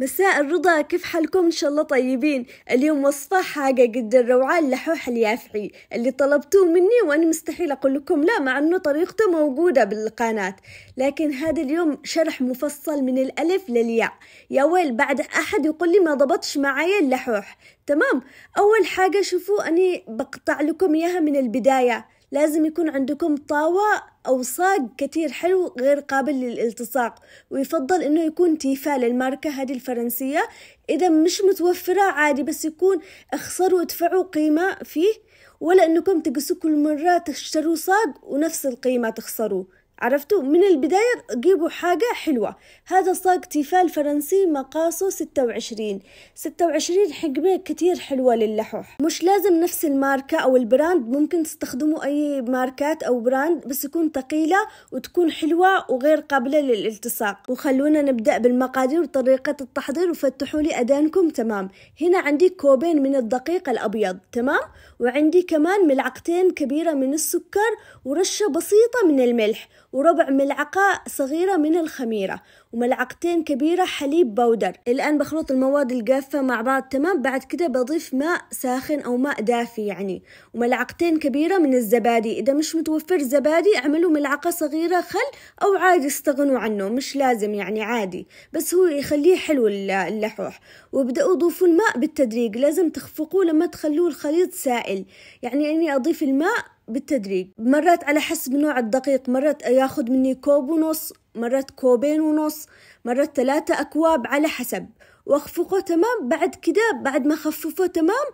مساء الرضا كيف حالكم ان شاء الله طيبين اليوم وصفة حاجة جدا روعة اللحوح اليافعي اللي طلبتوه مني وانا مستحيل اقول لكم لا مع انه طريقته موجودة بالقناة لكن هذا اليوم شرح مفصل من الالف للياء يا ويل بعد احد يقول لي ما ضبطش معايا اللحوح تمام اول حاجة شوفوا اني بقطع لكم اياها من البداية لازم يكون عندكم طاوة أو صاج كتير حلو غير قابل للالتصاق ويفضل إنه يكون تيفال الماركة هذه الفرنسية إذا مش متوفرة عادي بس يكون اخسروا ادفعوا قيمة فيه ولا إنكم تقسوا كل مرة تشتروا صاج ونفس القيمة تخسروه عرفتوا من البداية جيبوا حاجة حلوة هذا صاج تيفال فرنسي مقاسه ستة وعشرين ستة وعشرين حجمة كتير حلوة للحوح مش لازم نفس الماركة أو البراند ممكن تستخدموا أي ماركات أو براند بس تكون ثقيلة وتكون حلوة وغير قابلة للالتصاق وخلونا نبدأ بالمقادير وطريقة التحضير وفتحوا لي أدانكم تمام هنا عندي كوبين من الدقيق الأبيض تمام وعندي كمان ملعقتين كبيرة من السكر ورشة بسيطة من الملح وربع ملعقة صغيرة من الخميرة وملعقتين كبيرة حليب بودر الآن بخلط المواد الجافة مع بعض تمام بعد كده بضيف ماء ساخن أو ماء دافي يعني وملعقتين كبيرة من الزبادي إذا مش متوفر زبادي اعملوا ملعقة صغيرة خل أو عادي استغنوا عنه مش لازم يعني عادي بس هو يخليه حلو اللحوح وابدأوا ضيفوا الماء بالتدريج لازم تخفقوه لما تخلوه الخليط سائل يعني أني أضيف الماء بالتدريج مرات على حسب نوع الدقيق مرات ياخذ مني كوب ونص مرات كوبين ونص مرات ثلاثة أكواب على حسب وأخفقه تمام بعد كده بعد ما خففه تمام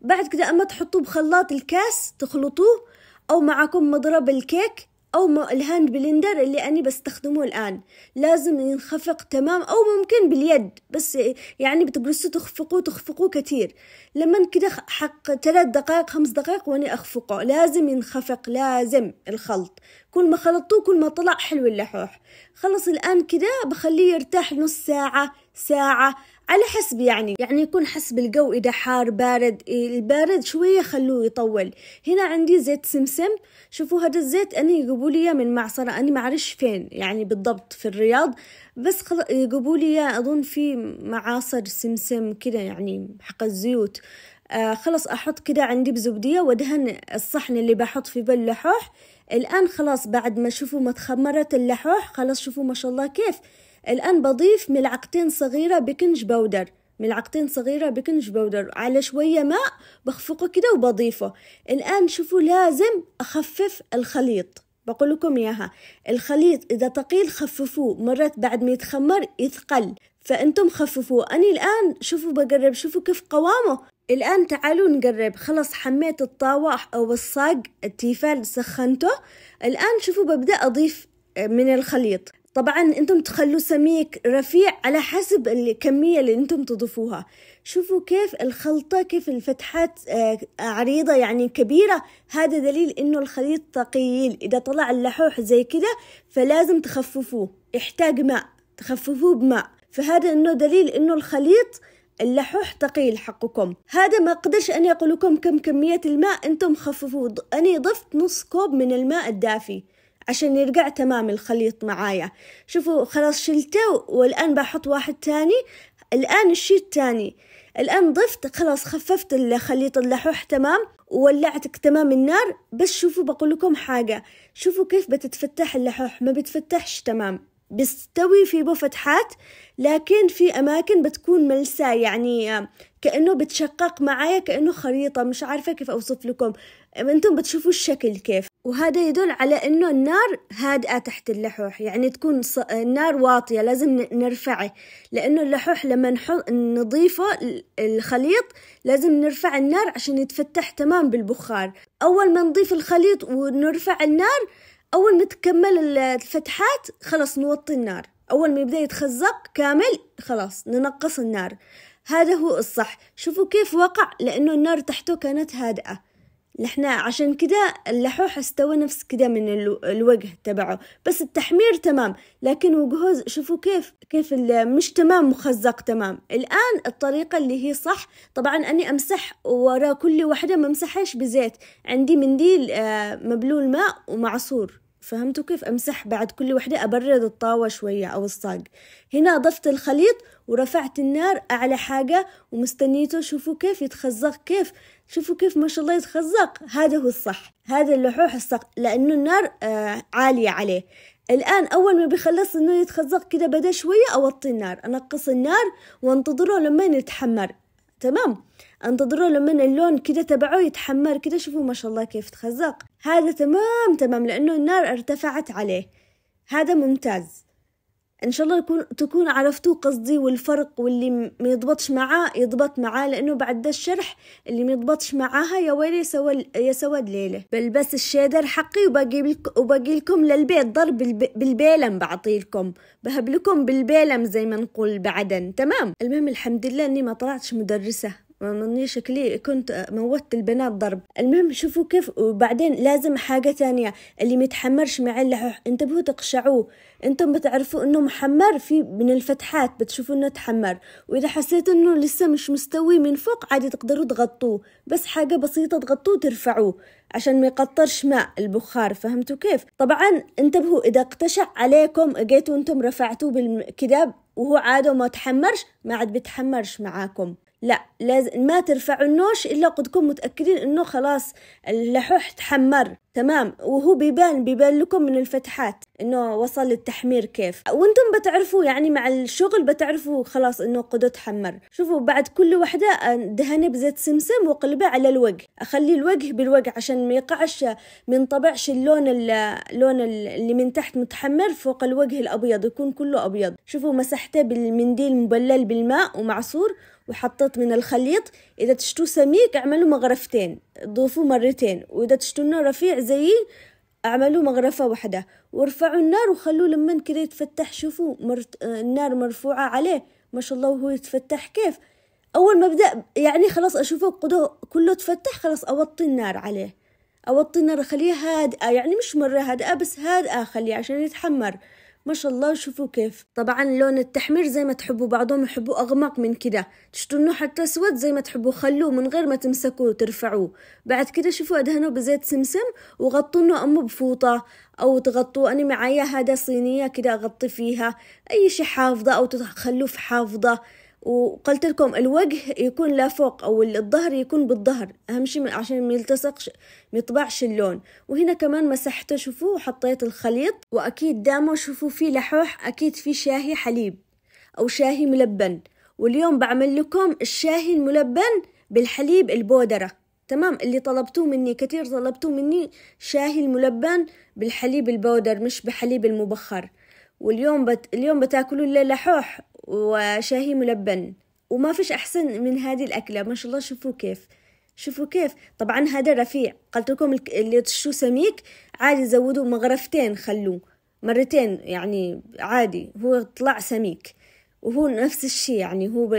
بعد كده أما تحطوه بخلاط الكاس تخلطوه أو معكم مضرب الكيك أو الهاند بلندر اللي أنا بستخدمه الآن لازم ينخفق تمام أو ممكن باليد بس يعني بتجلسوا تخفقوا تخفقوا كتير لما كده حق ثلاث دقائق خمس دقائق وأنا أخفقه لازم ينخفق لازم الخلط كل ما خلطتوه كل ما طلع حلو اللحوح خلص الآن كده بخليه يرتاح نص ساعة ساعة على حسب يعني يعني يكون حسب الجو إذا حار بارد البارد شوية خلوه يطول هنا عندي زيت سمسم شوفوا هذا الزيت أنا يقبولي إياه من معصرة أنا معرش فين يعني بالضبط في الرياض بس يقبولي إياه أظن في معاصر سمسم كده يعني حق الزيوت آه خلاص أحط كده عندي بزبدية وأدهن الصحن اللي بحط فيه باللحوح الآن خلاص بعد ما شوفوا ما تخمرت اللحوح خلاص شوفوا ما شاء الله كيف الآن بضيف ملعقتين صغيرة بيكنج باودر ملعقتين صغيرة بيكنج باودر على شوية ماء بخفقه كده وبضيفه الآن شوفوا لازم أخفف الخليط بقول لكم إياها الخليط إذا تقيل خففوه مرات بعد ما يتخمر يثقل فأنتم خففوه أنا الآن شوفوا بقرب شوفوا كيف قوامه الآن تعالوا نقرب خلص حميت الطاوح أو الصاج التيفال سخنته الآن شوفوا ببدأ أضيف آه، من الخليط طبعا انتم تخلوا سميك رفيع على حسب الكمية اللي انتم تضيفوها شوفوا كيف الخلطة كيف الفتحات آه، عريضة يعني كبيرة هذا دليل انه الخليط ثقيل اذا طلع اللحوح زي كده فلازم تخففوه يحتاج ماء تخففوه بماء فهذا انه دليل انه الخليط اللحوح ثقيل حقكم هذا ما قدرش أن يقول لكم كم كمية الماء أنتم خففوه أنا ضفت نص كوب من الماء الدافي عشان يرجع تمام الخليط معايا شوفوا خلاص شلته والآن بحط واحد تاني الآن الشيء التاني الآن ضفت خلاص خففت خليط اللحوح تمام وولعتك تمام النار بس شوفوا بقول لكم حاجة شوفوا كيف بتتفتح اللحوح ما بتفتحش تمام بيستوي في بو فتحات لكن في أماكن بتكون ملساء يعني آه، كأنه بتشقق معايا كأنه خريطة مش عارفة كيف أوصف لكم أنتم بتشوفوا الشكل كيف وهذا يدل على أنه النار هادئة تحت اللحوح يعني تكون النار واطية لازم نرفعه لأنه اللحوح لما نضيفه الخليط لازم نرفع النار عشان يتفتح تمام بالبخار أول ما نضيف الخليط ونرفع النار أول ما تكمل الفتحات خلاص نوطي النار أول ما يبدأ يتخزق كامل خلاص ننقص النار هذا هو الصح شوفوا كيف وقع لأنه النار تحته كانت هادئة احنا عشان كده اللحوح استوى نفس كده من الوجه تبعه بس التحمير تمام لكن وجهه شوفوا كيف كيف مش تمام مخزق تمام الآن الطريقة اللي هي صح طبعا أني أمسح ورا كل واحدة ممسحهاش بزيت عندي منديل آه، مبلول ماء ومعصور فهمتوا كيف أمسح بعد كل وحدة أبرد الطاوة شوية أو الصاج هنا أضفت الخليط ورفعت النار أعلى حاجة ومستنيته شوفوا كيف يتخزق كيف شوفوا كيف ما شاء الله يتخزق هذا هو الصح هذا اللحوح الصق لأنه النار آه عالية عليه الآن أول ما بيخلص إنه يتخزق كده بدأ شوية أوطي النار أنقص النار وانتظره لما يتحمر تمام انتظروا لما اللون كده تبعه يتحمر كده شوفوا ما شاء الله كيف تخزق هذا تمام تمام لأنه النار ارتفعت عليه هذا ممتاز ان شاء الله تكون تكون عرفتوا قصدي والفرق واللي ما يضبطش معاه يضبط معاه لانه بعد ده الشرح اللي ما يضبطش معاها يا ويلي سوى يا سواد ليله بلبس الشادر حقي وباقي وباقي لكم للبيت ضرب بالبيلم بعطي لكم بهب لكم زي ما نقول بعدن تمام المهم الحمد لله اني ما طلعتش مدرسه مني شكلي كنت موتت البنات ضرب المهم شوفوا كيف وبعدين لازم حاجة تانية اللي متحمرش مع اللحوح انتبهوا تقشعوه انتم بتعرفوا انه محمر في من الفتحات بتشوفوا انه تحمر واذا حسيت انه لسه مش مستوي من فوق عادي تقدروا تغطوه بس حاجة بسيطة تغطوه ترفعوه عشان ما يقطرش ماء البخار فهمتوا كيف طبعا انتبهوا اذا اقتشع عليكم اجيتوا انتم رفعتوه بالكذاب وهو عاد وما تحمرش ما عاد بيتحمرش معاكم لا لازم ما ترفعوا النوش إلا قد تكون متأكدين إنه خلاص اللحوح تحمر تمام وهو بيبان بيبان لكم من الفتحات إنه وصل للتحمير كيف وأنتم بتعرفوا يعني مع الشغل بتعرفوا خلاص إنه قد تحمر شوفوا بعد كل وحدة آه، دهني بزيت سمسم وقلبه على الوجه أخلي الوجه بالوجه عشان ما يقعش ما ينطبعش اللون اللون اللي من تحت متحمر فوق الوجه الأبيض يكون كله أبيض شوفوا مسحته بالمنديل مبلل بالماء ومعصور وحطيت من الخليط اذا تشتو سميك اعملوا مغرفتين ضيفوا مرتين واذا تشتو النار رفيع زيي اعملوا مغرفة واحدة وارفعوا النار وخلوه لما كده يتفتح شوفوا مرت... آه، النار مرفوعة عليه ما شاء الله وهو يتفتح كيف اول ما بدا يعني خلاص اشوفه كله تفتح خلاص اوطي النار عليه اوطي النار اخليها هادئه يعني مش مره هادئه بس هادئه اخليها عشان يتحمر ما شاء الله شوفوا كيف طبعا لون التحمير زي ما تحبوا بعضهم يحبوا أغمق من كده تشتنوه حتى أسود زي ما تحبوا خلوه من غير ما تمسكوه وترفعوه بعد كده شوفوا أدهنوه بزيت سمسم انه امه بفوطة أو تغطوا أنا معايا هذا صينية كده أغطي فيها أي شي حافظة أو تخلوه في حافظة وقلت لكم الوجه يكون لا فوق او الظهر يكون بالظهر اهم شيء عشان ما يلتصقش ما يطبعش اللون وهنا كمان مسحته شوفوا وحطيت الخليط واكيد دامه شوفوا في لحوح اكيد في شاهي حليب او شاهي ملبن واليوم بعمل لكم الشاهي الملبن بالحليب البودرة تمام اللي طلبتوه مني كثير طلبتوه مني شاهي الملبن بالحليب البودر مش بحليب المبخر واليوم بت... اليوم بتاكلوا اللحوح لحوح وشاهي ملبن وما فيش أحسن من هذه الأكلة ما شاء الله شوفوا كيف شوفوا كيف طبعا هذا رفيع قلت لكم اللي تشو سميك عادي زودوا مغرفتين خلوه مرتين يعني عادي هو طلع سميك وهو نفس الشي يعني هو ب...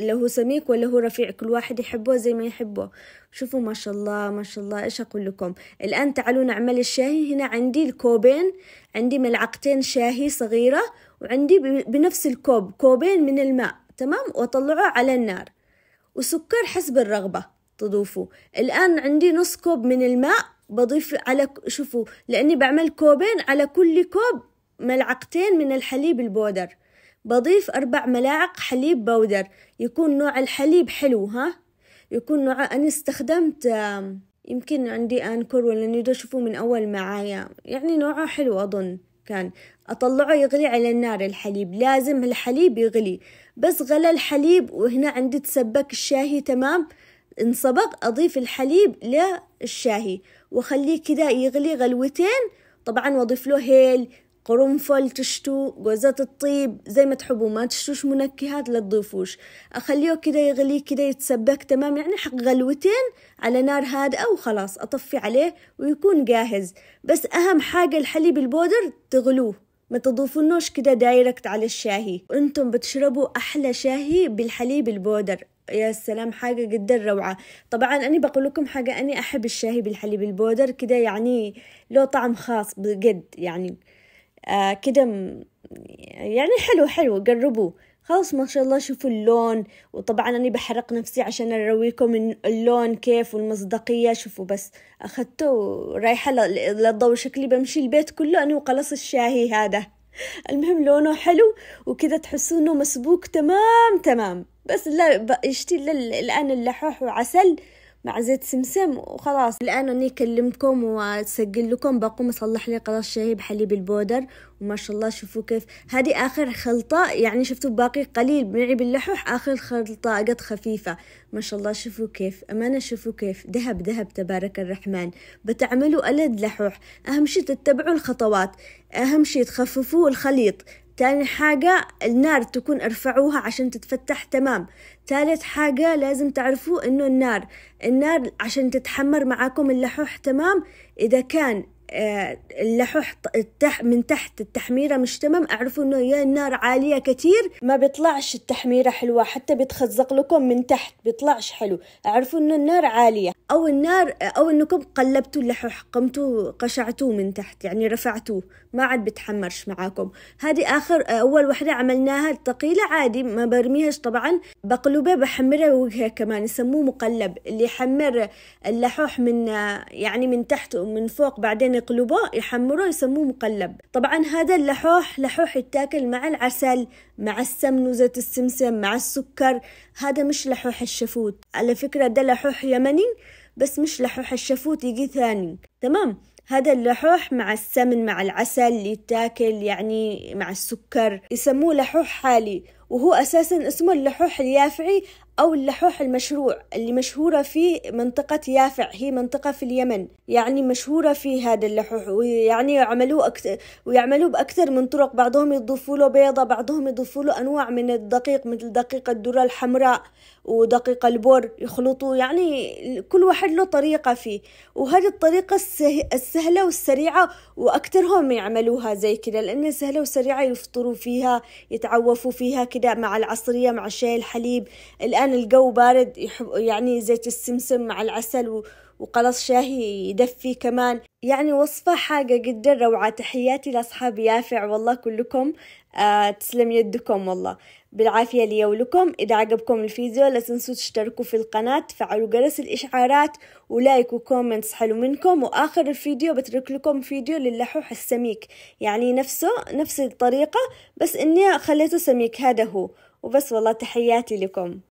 لا هو سميك ولا هو رفيع كل واحد يحبه زي ما يحبه شوفوا ما شاء الله ما شاء الله ايش اقول لكم الان تعالوا نعمل الشاهي هنا عندي الكوبين عندي ملعقتين شاهي صغيرة وعندي ب... بنفس الكوب كوبين من الماء تمام واطلعه على النار وسكر حسب الرغبة تضيفوا الان عندي نص كوب من الماء بضيف على شوفوا لاني بعمل كوبين على كل كوب ملعقتين من الحليب البودر بضيف أربع ملاعق حليب بودر يكون نوع الحليب حلو ها يكون نوع أنا استخدمت يمكن عندي أنكر ولا نيدو شوفوا من أول معايا يعني نوعه حلو أظن كان أطلعه يغلي على النار الحليب لازم الحليب يغلي بس غلى الحليب وهنا عندي تسبك الشاهي تمام انصبغ أضيف الحليب للشاهي وخليه كذا يغلي غلوتين طبعا واضيف له هيل قرنفل تشتو جوزات الطيب زي ما تحبوا ما تشتوش منكهات لا تضيفوش اخليه كده يغلي كده يتسبك تمام يعني حق غلوتين على نار هادئه وخلاص اطفي عليه ويكون جاهز بس اهم حاجه الحليب البودر تغلوه ما تضيفونوش كده دايركت على الشاهي وانتم بتشربوا احلى شاهي بالحليب البودر يا سلام حاجه جدا روعه طبعا انا بقول لكم حاجه انا احب الشاهي بالحليب البودر كده يعني له طعم خاص بجد يعني آه كده يعني حلو حلو قربوا خلاص ما شاء الله شوفوا اللون وطبعا أنا بحرق نفسي عشان أرويكم اللون كيف والمصداقية شوفوا بس أخدته رايحة للضوء شكلي بمشي البيت كله أنا وقلص الشاهي هذا المهم لونه حلو وكذا تحسوا انه مسبوك تمام تمام بس لا يشتي الان اللحوح وعسل مع زيت سمسم وخلاص الآن أني كلمتكم وأسجل لكم بقوم أصلح لي قرص شاي بحليب البودر وما شاء الله شوفوا كيف هذه آخر خلطة يعني شفتوا باقي قليل معي باللحوح آخر خلطة قد خفيفة ما شاء الله شوفوا كيف أمانة شوفوا كيف ذهب ذهب تبارك الرحمن بتعملوا ألد لحوح أهم شي تتبعوا الخطوات أهم شي تخففوا الخليط تاني حاجة النار تكون ارفعوها عشان تتفتح تمام ثالث حاجة لازم تعرفوا انه النار النار عشان تتحمر معاكم اللحوح تمام اذا كان آه، اللحوح من تحت التحميرة مش تمام أعرفوا إنه يا النار عالية كثير ما بيطلعش التحميرة حلوة حتى بتخزق لكم من تحت بيطلعش حلو أعرفوا إنه النار عالية أو النار أو إنكم قلبتوا اللحوح قمتوا قشعتوه من تحت يعني رفعتوه ما عاد بتحمرش معاكم هذه آخر آه، أول وحدة عملناها الثقيلة عادي ما برميهاش طبعا بقلبها بحمرها وجهها كمان يسموه مقلب اللي يحمر اللحوح من آه، يعني من تحت ومن فوق بعدين يقلبوه يحمروه يسموه مقلب طبعا هذا اللحوح لحوح يتاكل مع العسل مع السمن وزيت السمسم مع السكر هذا مش لحوح الشفوت على فكرة ده لحوح يمني بس مش لحوح الشفوت يجي ثاني تمام هذا اللحوح مع السمن مع العسل يتاكل يعني مع السكر يسموه لحوح حالي وهو أساسا اسمه اللحوح اليافعي أو اللحوح المشروع اللي مشهورة في منطقة يافع هي منطقة في اليمن يعني مشهورة في هذا اللحوح ويعني يعملوه أكثر ويعملوه بأكثر من طرق بعضهم يضيفوا له بيضة بعضهم يضيفوا له أنواع من الدقيق مثل دقيق الذرة الحمراء ودقيق البور يخلطوا يعني كل واحد له طريقة فيه وهذه الطريقة السهلة والسريعة وأكثرهم يعملوها زي كده لأنها سهلة وسريعة يفطروا فيها يتعوفوا فيها كده مع العصرية مع الشاي الحليب الآن كان الجو بارد يحب يعني زيت السمسم مع العسل وقلص شاهي يدفي كمان يعني وصفة حاجة جدا روعة تحياتي لأصحاب يافع والله كلكم آه تسلم يدكم والله بالعافية لي ولكم إذا عجبكم الفيديو لا تنسوا تشتركوا في القناة تفعلوا جرس الإشعارات ولايك وكومنتس حلو منكم وآخر الفيديو بترك لكم فيديو للحوح السميك يعني نفسه نفس الطريقة بس إني خليته سميك هذا هو وبس والله تحياتي لكم